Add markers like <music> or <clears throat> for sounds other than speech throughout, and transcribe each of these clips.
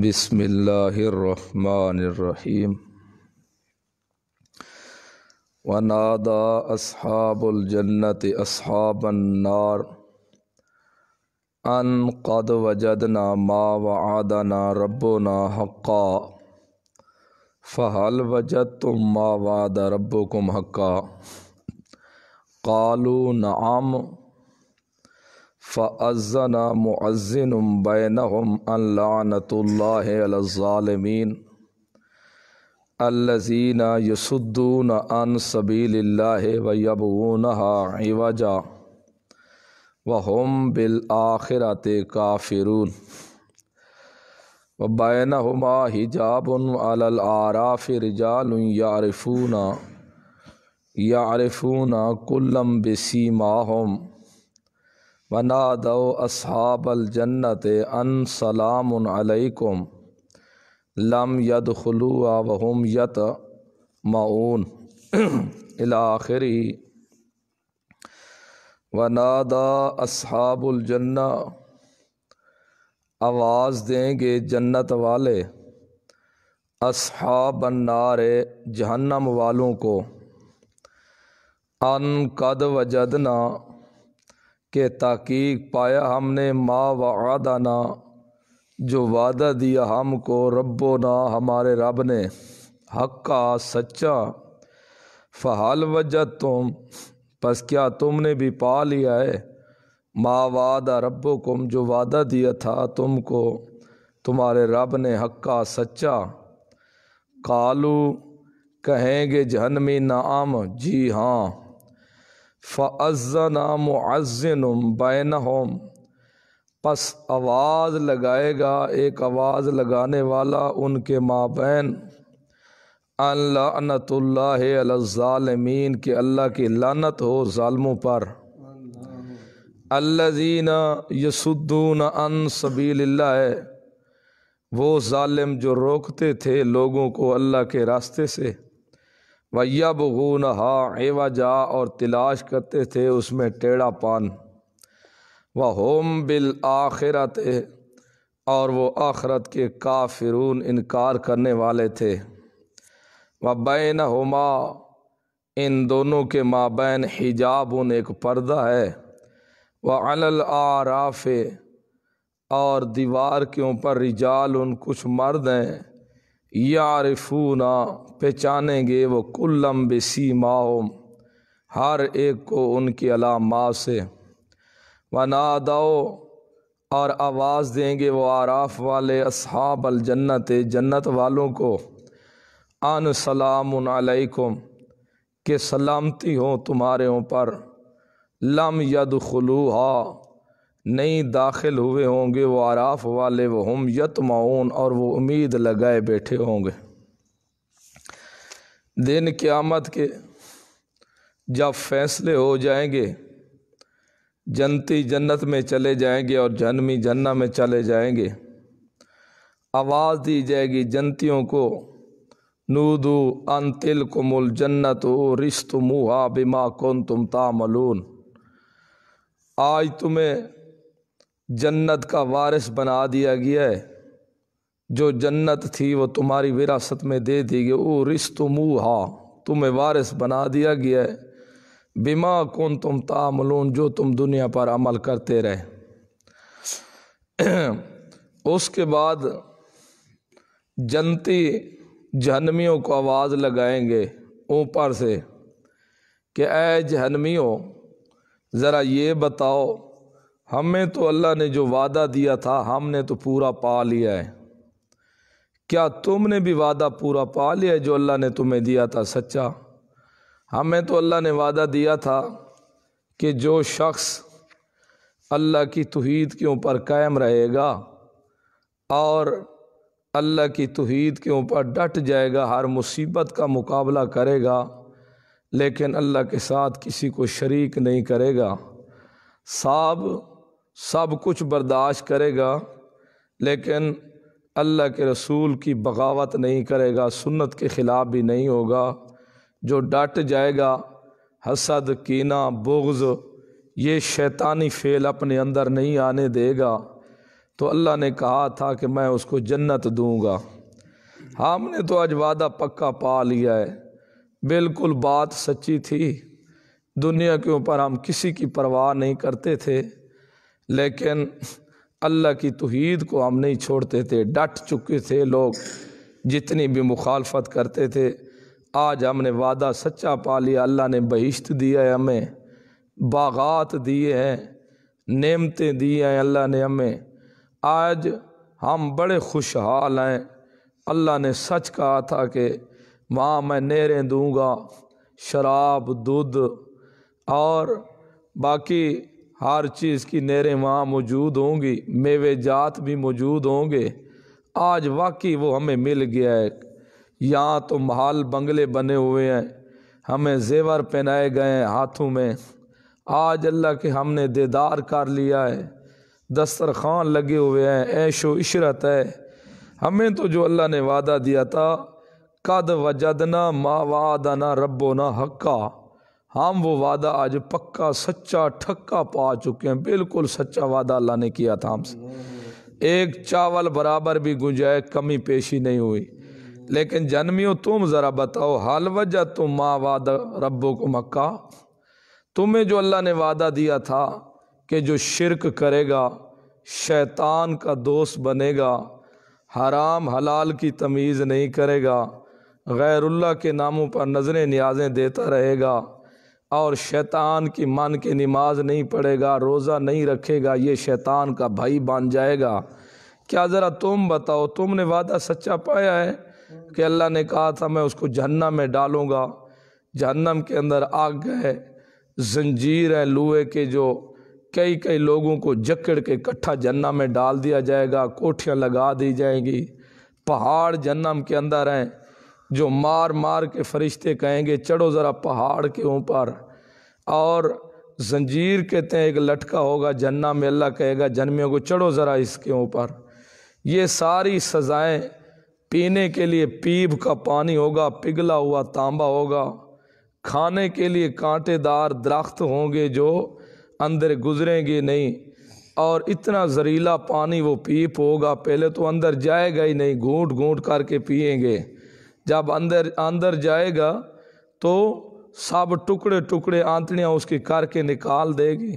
बिसमीम वनादा असहाबुलजन्नत असहाबन्नार अन कद वजदना मा वदना रबना हक्का फ़हल वजद तुम मा वाद रबुकुम हक्का कालू नाम फ़ज़न मज़न बैनहम अल्लानतमीन अल्लजीन यसुद्दून अन सबील वबून इवजा वहम बिल आखिरत काफिरून व बैनहुमा हिजाबन अलआराफ़ रजाल यारफूना यारफूना कुल्लम बसीमाहम वनादो असहाबलजन्नत अन सलाम अलैकुम लम यद खलुआ वहम यत माऊन इलाखिरी वनादा असहाबुलजन्ना आवाज़ देंगे जन्नत वाले नार जहन्नम वालों को अन कद वजदना के तहकीक पाया हमने मा ना जो वादा दिया हमको रबो ना हमारे रब ने हक का सच्चा फ़हाल वजह तुम बस क्या तुमने भी पा लिया है माँ वादा रबो कुम जो वादा दिया था तुमको तुम्हारे रब ने हक का सच्चा कालू कहेंगे जहनमी नाम जी हाँ फ़ज़ना मुआज़न बैन होम पस आवाज़ लगाएगा एक आवाज़ लगाने वाला उनके माबैन अनतमीन के अल्लाह की लानत हो ालमों पर अल्लाजीन यसुद्दून अन सबील है वो ालम जो रोकते थे लोगों को अल्लाह के रास्ते से बगून हा जा और तलाश करते थे उसमें टेढ़ा पान व होम बिल आखिरत और वो आखरत के काफिरून इनकार करने वाले थे व बैन हमा इन दोनों के माबैन हिजाब उन एक पर्दा है व अल आराफ़ और दीवार के ऊपर रिजाल उन कुछ मर्द हैं यारफूना पहचानेंगे वो कुल्लम बेसी माओम हर एक को उनकी अलामात से वनादाओ और आवाज़ देंगे वो आराफ वाले असहाब अलजन्नत जन्नत वालों को अन सलाम अलैकुम के सलामती हो तुम्हारे ऊपर लम यद खलूहा नहीं दाखिल हुए होंगे वो आराफ वाले वो हम यतमाउन और वो उम्मीद लगाए बैठे होंगे दिन क़्यामत के जब फैसले हो जाएंगे जनती जन्नत में चले जाएंगे और जन्मी जन्ना में चले जाएंगे आवाज़ दी जाएगी जनतियों को नूदू अन तिल कुमुल जन्नत ओ रिश्त मुहा बिमा कौन तुम तामलून आज तुम्हें जन्नत का वारिस बना दिया गया है जो जन्नत थी वो तुम्हारी विरासत में दे दी गई ओ रिश्तमूहा तुम्हें वारिस बना दिया गया है बीमा कौन तुम तामलून जो तुम दुनिया पर अमल करते रहे <clears throat> उसके बाद जनती जहनमियों को आवाज़ लगाएंगे ऊपर से कि ए जहनमियों ज़रा ये बताओ हमें तो अल्लाह ने जो वादा दिया था हमने तो पूरा पा लिया है क्या तुमने भी वादा पूरा पा लिया है जो अल्लाह ने तुम्हें दिया था सच्चा हमें तो अल्लाह ने वादा दिया था कि जो शख्स अल्लाह की तोहद के ऊपर कायम रहेगा और अल्लाह की तोहद के ऊपर डट जाएगा हर मुसीबत का मुकाबला करेगा लेकिन अल्लाह के साथ किसी को शरीक नहीं करेगा साहब सब कुछ बर्दाश्त करेगा लेकिन अल्लाह के रसूल की बगावत नहीं करेगा सुन्नत के ख़िलाफ़ भी नहीं होगा जो डट जाएगा हसद कीना बुग्ज़ ये शैतानी फ़ेल अपने अंदर नहीं आने देगा तो अल्लाह ने कहा था कि मैं उसको जन्नत दूंगा हमने तो आज वादा पक्का पा लिया है बिल्कुल बात सच्ची थी दुनिया के ऊपर हम किसी की परवाह नहीं करते थे लेकिन अल्लाह की तोहद को हम नहीं छोड़ते थे डट चुके थे लोग जितनी भी मुखालफत करते थे आज हमने वादा सच्चा पा लिया अल्लाह ने बहिश्त दिया है हमें बागात दिए हैं नेमतें दी हैं अल्लाह ने हमें आज हम बड़े खुशहाल हैं अल्लाह ने सच कहा था कि वहाँ मैं नहरें दूँगा शराब दूध और बाकी हर चीज़ की नहरें वहाँ मौजूद होंगी मेवे जात भी मौजूद होंगे आज वाकई वो हमें मिल गया है यहाँ तो महल बंगले बने हुए हैं हमें जेवर पहनाए गए हैं हाथों में आज अल्लाह के हमने देदार कर लिया है दस्तरखान लगे हुए हैं ऐशो इशरत है हमें तो जो अल्लाह ने वादा दिया था कद वजदना मा वादना रबो ना हक्का हम वो वादा आज पक्का सच्चा ठक्का पा चुके हैं बिल्कुल सच्चा वादा अल्लाह ने किया था हमसे एक चावल बराबर भी गुंजाए कमी पेशी नहीं हुई लेकिन जन्मियों तुम ज़रा बताओ हाल वजह तुम तो माँ वादा रबो को मक्का तुम्हें जो अल्लाह ने वादा दिया था कि जो शिरक करेगा शैतान का दोस्त बनेगा हराम हलाल की तमीज़ नहीं करेगा गैरुल्ला के नामों पर नजरें न्याजें देता रहेगा और शैतान की मन के नमाज नहीं पढ़ेगा रोज़ा नहीं रखेगा ये शैतान का भाई बन जाएगा क्या ज़रा तुम बताओ तुमने वादा सच्चा पाया है कि अल्लाह ने कहा था मैं उसको जहन्नम में डालूँगा जहन्नम के अंदर आग है जंजीर है लोहे के जो कई कई लोगों को जकड़ के इकट्ठा जन्नम में डाल दिया जाएगा कोठियाँ लगा दी जाएंगी पहाड़ जन्नम के अंदर हैं जो मार मार के फरिश्ते कहेंगे चढ़ो ज़रा पहाड़ के ऊपर और जंजीर के हैं एक लटका होगा जन्ना में अल्लाह कहेगा जन्मियों को चढ़ो ज़रा इसके ऊपर ये सारी सज़ाएं पीने के लिए पीप का पानी होगा पिघला हुआ तांबा होगा खाने के लिए कांटेदार दरख्त होंगे जो अंदर गुजरेंगे नहीं और इतना जहरीला पानी वो पीप होगा पहले तो अंदर जाएगा ही नहीं घूट घूट करके पिएंगे जब अंदर अंदर जाएगा तो सब टुकड़े टुकड़े आंतड़ियाँ उसकी के निकाल देगी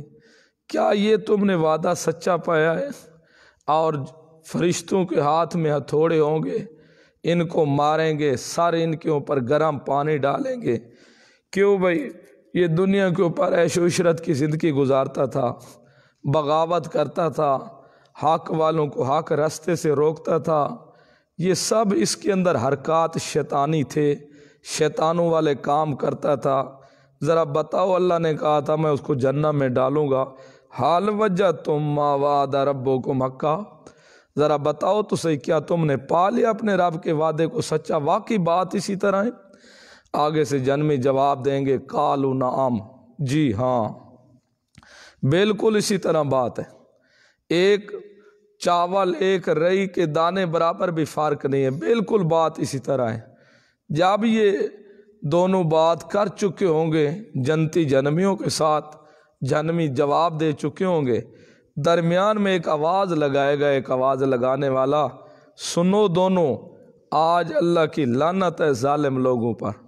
क्या ये तुमने वादा सच्चा पाया है और फरिश्तों के हाथ में हथौड़े होंगे इनको मारेंगे सर इनके ऊपर गर्म पानी डालेंगे क्यों भाई ये दुनिया के ऊपर ऐश वशरत की ज़िंदगी गुजारता था बगावत करता था हक वालों को हक रास्ते से रोकता था ये सब इसके अंदर हरकत शैतानी थे शैतानों वाले काम करता था ज़रा बताओ अल्लाह ने कहा था मैं उसको जन्ना में डालूँगा हाल वजह तुम मावाद रबो को मक्का ज़रा बताओ तो सही क्या तुमने पा लिया अपने रब के वादे को सच्चा वाकई बात इसी तरह है आगे से जन्मी जवाब देंगे कालू नाम जी हाँ बिल्कुल इसी तरह बात है एक चावल एक रई के दाने बराबर भी फ़र्क नहीं है बिल्कुल बात इसी तरह है जब ये दोनों बात कर चुके होंगे जनती जन्मियों के साथ जन्मी जवाब दे चुके होंगे दरमियान में एक आवाज़ लगाएगा एक आवाज़ लगाने वाला सुनो दोनों आज अल्लाह की लानत है ालिम लोगों पर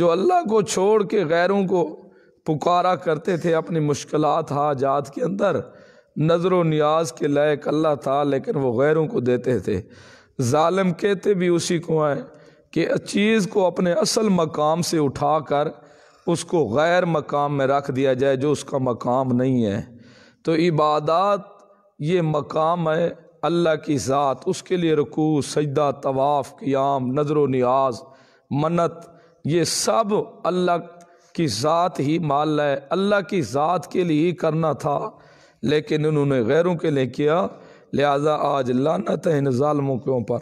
जो अल्लाह को छोड़ के गैरों को पुकारा करते थे अपनी मुश्किलात हाजात के अंदर नज़र व न्याज के लायक अल्लाह था लेकिन वो गैरों को देते थे ालम कहते भी उसी को हैं कि चीज़ को अपने असल मकाम से उठा कर उसको गैर मकाम में रख दिया जाए जो उसका मकाम नहीं है तो इबादत ये मकाम है अल्लाह की ज़ात उसके लिए रकू सजदा तवाफ़ क़ियाम नजर व नियाज मन्नत ये सब अल्लाह की ज़ात ही माल है अल्लाह की ज़ात के लिए ही करना था लेकिन उन्होंने गैरों के लिए किया लिहाजा आज लानत है इन ालमों के ऊपर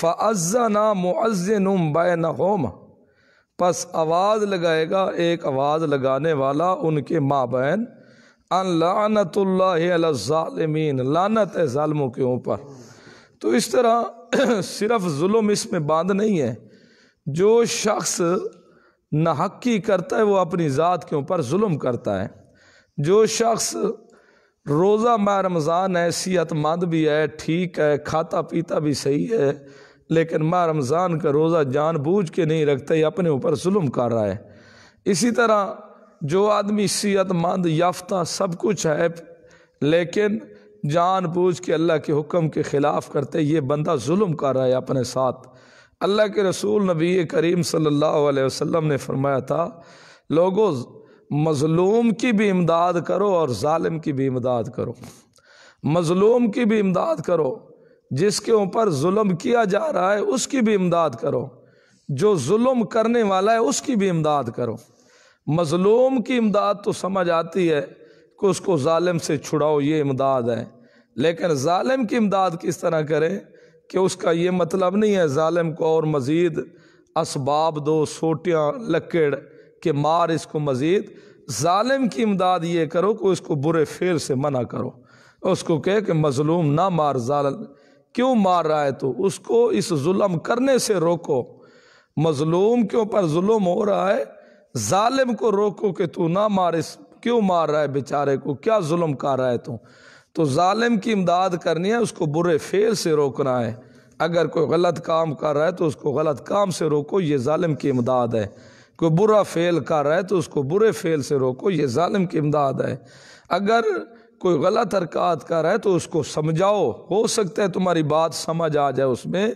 फ़ज़ा ना मुआजन बैन होम बस आवाज़ लगाएगा एक आवाज़ लगाने वाला उनके बहन अन लानतमीन लानत है ालमों के ऊपर तो इस तरह <clears throat> सिर्फ जुल्म इसमें बांध नहीं है जो शख्स नहक्की करता है वो अपनी ज़ात के ऊपर जुल्म करता है जो शख्स रोज़ा माह रमज़ान है सेहतमंद भी है ठीक है खाता पीता भी सही है लेकिन माह रमज़ान का रोज़ा जान बूझ के नहीं रखता ही अपने ऊपर जुल्म कर रहा है इसी तरह जो आदमी सेहतमंद याफ्ता सब कुछ है लेकिन जान बूझ के अल्लाह के हुक्म के ख़िलाफ़ करते ये बंदा जुल्म कर रहा है अपने साथ अल्लाह के रसूल नबी करीम सल्लल्लाहु अलैहि वसल्लम ने फरमाया था लोगों मज़लूम की भी इमदाद करो और ालिम की भी इमदाद करो मज़लूम की भी इमदाद करो जिसके ऊपर जुल्म किया जा रहा है उसकी भी इमदाद करो जो म करने वाला है उसकी भी इमदाद करो मज़लूम की इमदाद तो समझ आती है कि उसको ालिम से छुड़ाओ ये इमदाद है लेकिन ालिम की इमदाद किस तरह करें कि उसका ये मतलब नहीं है ालिम को और मज़ीद इसबाब दो सोटियाँ लकड़ कि मार इसको मज़ीद ालिम की इमदाद ये करो कि उसको बुरे फेर से मना करो उसको कह कि मजलूम ना मार जाल क्यों मार रहा है तो उसको इस जुल्म करने से रोको मजलूम के ऊपर जुल्म हो रहा है ालम को रोको कि तू ना मार इस क्यों मार रहा है बेचारे को क्या जुल्म कर रहा है तू तो ालिम की इमदाद करनी है उसको बुरे फेर से रोकना है अगर कोई गलत काम कर रहा है तो उसको गलत काम से रोको ये ालिम की इमदाद है कोई बुरा फेल कर रहा है तो उसको बुरे फेल से रोको ये ालिम की इमदाद है अगर कोई गलत हरकत कर रहा है तो उसको समझाओ हो सकता है तुम्हारी बात समझ आ जाए उसमें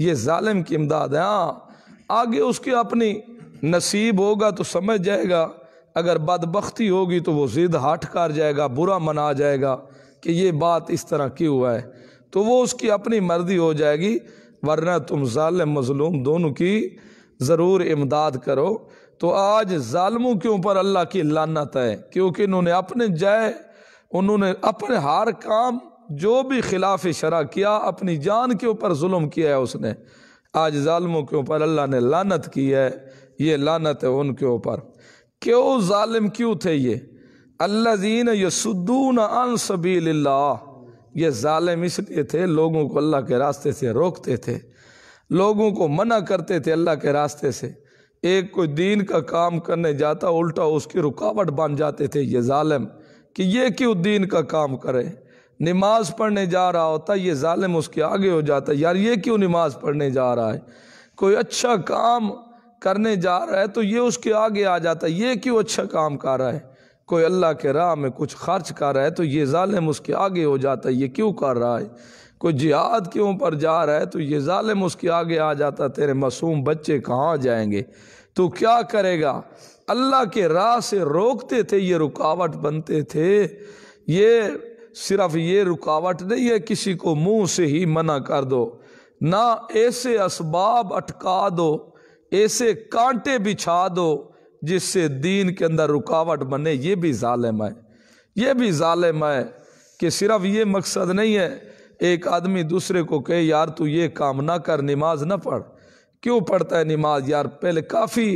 ये ालिम की इमदाद है हाँ आगे उसकी अपनी नसीब होगा तो समझ जाएगा अगर बदबख्ती होगी तो वो ज़िद हट कर जाएगा बुरा मना जाएगा कि ये बात इस तरह की हुआ है तो वो उसकी अपनी मर्जी हो जाएगी वरना तुम ालम मजलूम दोनों की ज़रूर इमदाद करो तो आज ालमों के ऊपर अल्लाह की लानत है क्योंकि इन्होंने अपने जय उन्होंने अपने हर काम जो भी खिलाफ शरा किया अपनी जान के ऊपर जुल्म किया है उसने आज ालमों के ऊपर अल्लाह ने लानत की है ये लानत है उनके ऊपर क्यों ालिम क्यों थे ये अल्लाह जीन यसुद्दून अन सबील ये ालिम इसलिए थे लोगों को अल्लाह के रास्ते से रोकते थे लोगों को मना करते थे अल्लाह के रास्ते से एक कोई दीन का काम करने जाता उल्टा उसकी रुकावट बन जाते थे ये ालम कि ये क्यों दीन का काम करे नमाज पढ़ने जा रहा होता ये ालम उसके आगे हो जाता यार ये क्यों नमाज पढ़ने जा रहा है कोई अच्छा काम करने जा रहा है तो ये उसके आगे आ जाता है ये क्यों अच्छा काम कर रहा है कोई अल्लाह के राह में कुछ खर्च कर रहा है तो ये ालम उसके आगे हो जाता है ये क्यों कर रहा है कोई जिहाद के ऊपर जा रहा है तो ये ालम उसके आगे आ जाता है तेरे मासूम बच्चे कहाँ जाएंगे तो क्या करेगा अल्लाह के राह से रोकते थे ये रुकावट बनते थे ये सिर्फ ये रुकावट नहीं है किसी को मुंह से ही मना कर दो ना ऐसे इसबाब अटका दो ऐसे कांटे बिछा दो जिससे दीन के अंदर रुकावट बने ये भी ालम है ये भी ालम है कि सिर्फ ये मकसद नहीं है एक आदमी दूसरे को कहे यार तू ये काम ना कर नमाज ना पढ़ क्यों पढ़ता है नमाज यार पहले काफ़ी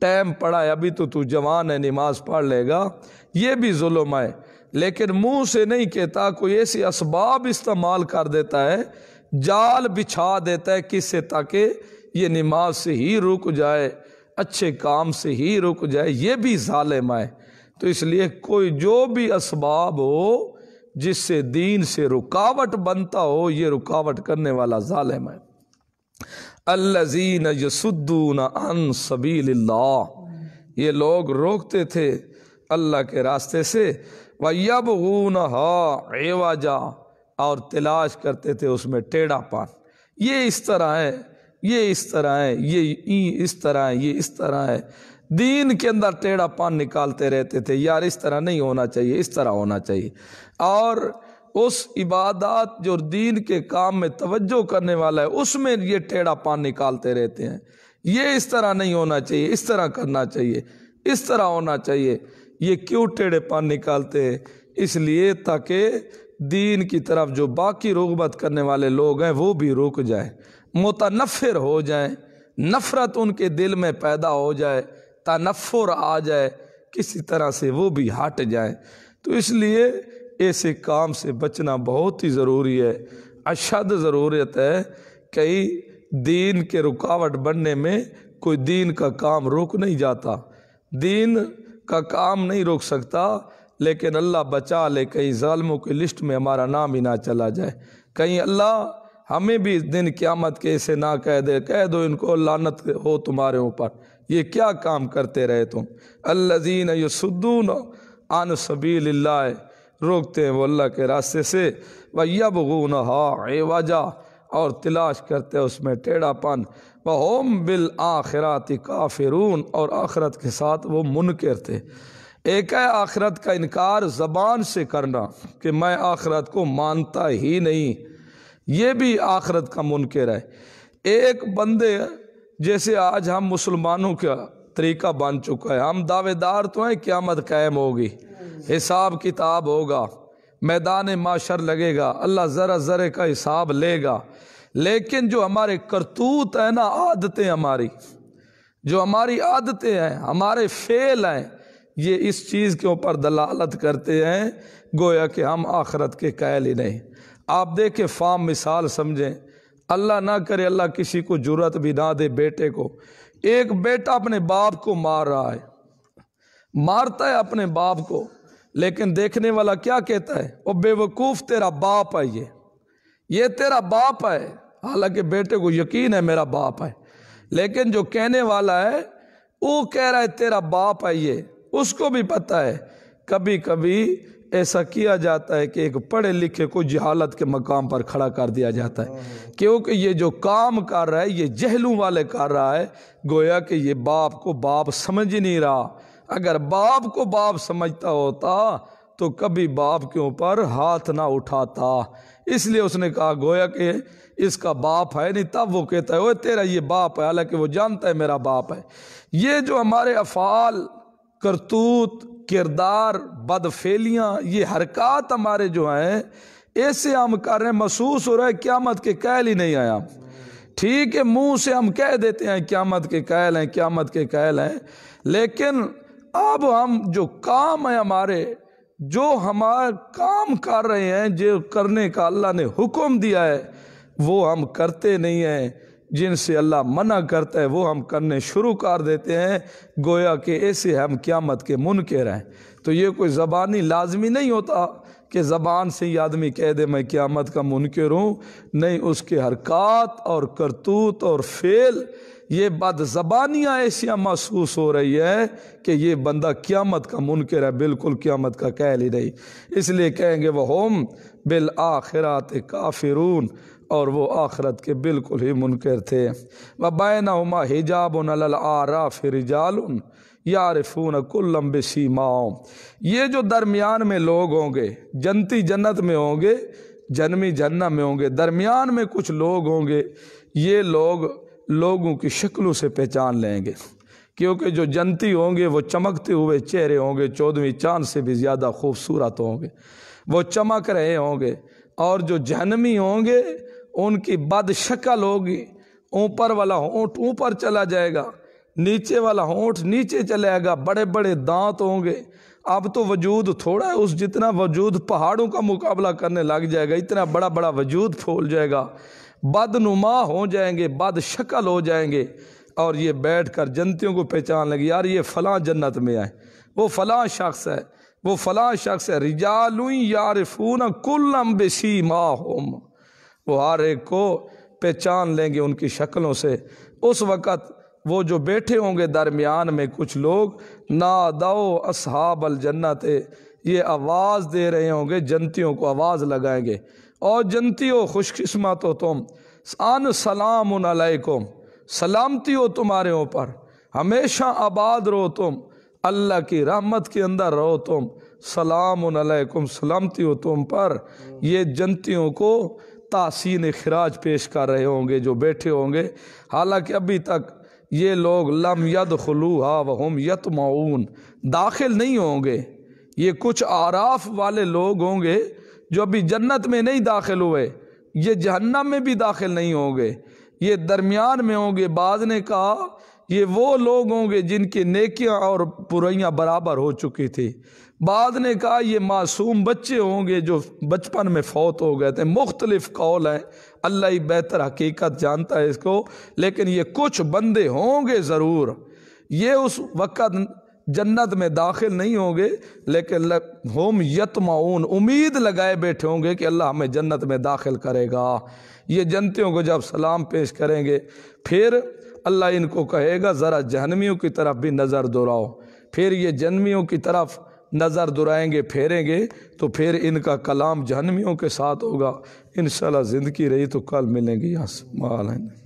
टाइम पढ़ा है अभी तो तू जवान है नमाज पढ़ लेगा ये भी जुल्म है लेकिन मुंह से नहीं कहता कोई ऐसे इसबाब इस्तेमाल कर देता है जाल बिछा देता है किससे ताकि ये नमाज से ही रुक जाए अच्छे काम से ही रुक जाए ये भी ालम है तो इसलिए कोई जो भी इसबाब हो जिससे दीन से रुकावट बनता हो ये रुकावट करने वाला ालम है अल्लाजीन यसुद्दून अन सबील ये लोग रोकते थे अल्लाह के रास्ते से वब गून हा और तलाश करते थे उसमें टेढ़ा पान ये इस तरह है ये इस तरह है ये ई इस तरह है ये इस तरह है दीन के अंदर टेढ़ा पान निकालते रहते थे यार इस तरह नहीं होना चाहिए इस तरह होना चाहिए और उस इबादत जो दीन के काम में तवज्जो करने वाला है उसमें ये टेढ़ा पान निकालते रहते हैं ये इस तरह नहीं होना चाहिए इस तरह करना चाहिए इस तरह होना चाहिए ये क्यों टेढ़े पान निकालते हैं इसलिए ताकि दीन की तरफ जो बाकी रुगबत करने वाले लोग हैं वो भी रुक जाए मुतनफ़िर हो जाए नफ़रत उनके दिल में पैदा हो जाए तनफ़ुर आ जाए किसी तरह से वो भी हट जाए तो इसलिए ऐसे काम से बचना बहुत ही ज़रूरी है अशद ज़रूरत है कई दीन के रुकावट बनने में कोई दीन का काम रोक नहीं जाता दीन का काम नहीं रोक सकता लेकिन अल्लाह बचा ले कहीं ालमों की लिस्ट में हमारा नाम ही ना चला जाए कहीं अल्लाह हमें भी इस दिन क्यामत के इसे ना कह दे कह दो इनको लानत हो तुम्हारे ऊपर ये क्या काम करते रहे तुम अल्लाजीन सुदून आन सबील रोकते हैं वो अल्लाह के रास्ते से वयबून हा वजा और तलाश करते हैं उसमें टेढ़ापन होम बिल आखिरत काफिरून और आखरत के साथ वो मुनकर थे एक है आखरत का इनकार ज़बान से करना कि मैं आखरत को मानता ही नहीं ये भी आखरत का मुनकर है एक बंदे जैसे आज हम मुसलमानों का तरीका बन चुका है हम दावेदार तो हैं क्यामत कायम होगी हिसाब किताब होगा मैदान माशर लगेगा अल्लाह ज़रा ज़रे का हिसाब लेगा लेकिन जो हमारे करतूत हैं ना आदतें हमारी जो हमारी आदतें हैं हमारे फेल हैं ये इस चीज़ के ऊपर दलालत करते हैं गोया कि हम आखरत के कायल ही नहीं आप दे के फाम मिसाल समझें अल्लाह ना करे अल्लाह किसी को जरूरत भी ना दे बेटे को एक बेटा अपने बाप को मार रहा है मारता है अपने बाप को लेकिन देखने वाला क्या कहता है वो बेवकूफ़ तेरा बाप है ये ये तेरा बाप है हालांकि बेटे को यकीन है मेरा बाप है लेकिन जो कहने वाला है वो कह रहा है तेरा बाप है ये उसको भी पता है कभी कभी ऐसा किया जाता है कि एक पढ़े लिखे को जहालत के मकाम पर खड़ा कर दिया जाता है क्योंकि ये जो काम कर रहा है ये जहलू वाले कर रहा है गोया कि ये बाप को बाप समझ ही नहीं रहा अगर बाप को बाप समझता होता तो कभी बाप के ऊपर हाथ ना उठाता इसलिए उसने कहा गोया कि इसका बाप है नहीं तब वो कहता है वो तेरा ये बाप है हालांकि वो जानता है मेरा बाप है ये जो हमारे अफ़ाल करतूत किरदार बदफेलियाँ ये हरकत हमारे जो हैं ऐसे हम कर रहे हैं महसूस हो रहा है क्यामत के कैल ही नहीं आया ठीक है मुंह से हम कह देते हैं क्यामत के कैल हैं क्यामत के कैल हैं लेकिन अब हम जो काम है हमारे जो हमारा काम कर रहे हैं जो करने का अल्लाह ने हुक्म दिया है वो हम करते नहीं हैं जिनसे अल्लाह मना करता है वो हम करने शुरू कर देते हैं गोया कि ऐसे हम क़्यामत के मुनकर हैं तो ये कोई ज़बानी लाजमी नहीं होता कि ज़बान से ही आदमी कह दे मैं क़्यामत का मुनकर हूँ नहीं उसके हरकत और करतूत और फेल ये बद ज़बानियाँ ऐसियाँ महसूस हो रही है कि ये बंदा क़्यामत का मुनकर है बिल्कुल क़्यामत का कह ही नहीं इसलिए कहेंगे वह होम बिल आखिरत काफिरून और वो आखरत के बिल्कुल ही मुनकर थे व बैनुमा हिजाब आरा फिरजाल यारफून कुल्लम बसीमाओं ये जो दरमियान में लोग होंगे जनती जन्नत में होंगे जन्मी जन्ना में होंगे दरमियान में कुछ लोग होंगे ये लोग लोगों की शक्लों से पहचान लेंगे क्योंकि जो जनती होंगे वो चमकते हुए चेहरे होंगे चौदहवीं चांद से भी ज़्यादा खूबसूरत होंगे वो चमक रहे होंगे और जो जहनमी होंगे उनकी बद शक्ल होगी ऊपर वाला होंठ ऊपर चला जाएगा नीचे वाला होंठ नीचे चलेगा बड़े बड़े दांत होंगे अब तो वजूद थोड़ा है उस जितना वजूद पहाड़ों का मुकाबला करने लग जाएगा इतना बड़ा बड़ा वजूद फूल जाएगा बदनुमा हो जाएंगे बद शक्ल हो जाएंगे और ये बैठ कर जनतियों को पहचान लगे यार ये फ़लाँ जन्नत में आए वो फ़लाँ शख्स है वो फ़लाँ शख्स है रिजालू फून कुल्लम बेसी माह वो हर एक को पहचान लेंगे उनकी शक्लों से उस वक़्त वो जो बैठे होंगे दरमियान में कुछ लोग ना दाओ असहाब जन्नत ये आवाज़ दे रहे होंगे जनतियों को आवाज़ लगाएंगे और हो खुशकस्मत हो तुम अन सलाम उनकुम सलामती हो तुम्हारे ऊपर हमेशा आबाद रहो तुम अल्लाह की रहमत के अंदर रहो तुम सलाम उनकुम सलामती हो तुम पर ये जनतियों को तासीन खराज पेश कर रहे होंगे जो बैठे होंगे हालांकि अभी तक ये लोग लम यद खलू हा वहम यत माउन दाखिल नहीं होंगे ये कुछ आराफ वाले लोग होंगे जो अभी जन्नत में नहीं दाखिल हुए ये जहन्नम में भी दाखिल नहीं होंगे ये दरमियान में होंगे बाद ने कहा ये वो लोग होंगे जिनकी नेकियां और बुराइयां बराबर हो चुकी थी बाद ने कहा ये मासूम बच्चे होंगे जो बचपन में फौत हो गए थे मुख्तलिफ कौल हैं अल्लाह ही बेहतर हकीकत जानता है इसको लेकिन ये कुछ बंदे होंगे ज़रूर ये उस वक़्त जन्नत में दाखिल नहीं होंगे लेकिन हम यतमाउन उम्मीद लगाए बैठे होंगे कि अल्लाह हमें जन्नत में दाखिल करेगा ये जनतियों को जब सलाम पेश करेंगे फिर अल्लाह इनको कहेगा ज़रा जहनवियों की तरफ भी नज़र दोहराओ फिर ये जन्मियों की तरफ़ नज़र दुराएंगे फेरेंगे तो फिर इनका कलाम जहनवियों के साथ होगा इन ज़िंदगी रही तो कल मिलेंगे यहाँ से माल